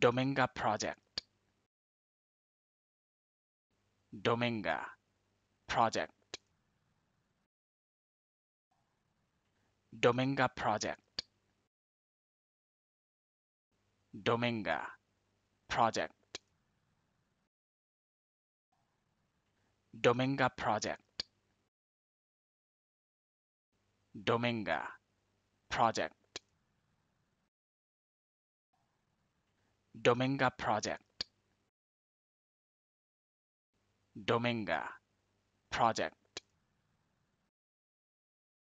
Dominga Project Dominga Project Dominga Project Dominga Project Dominga Project Dominga Project Dominga Project Dominga Project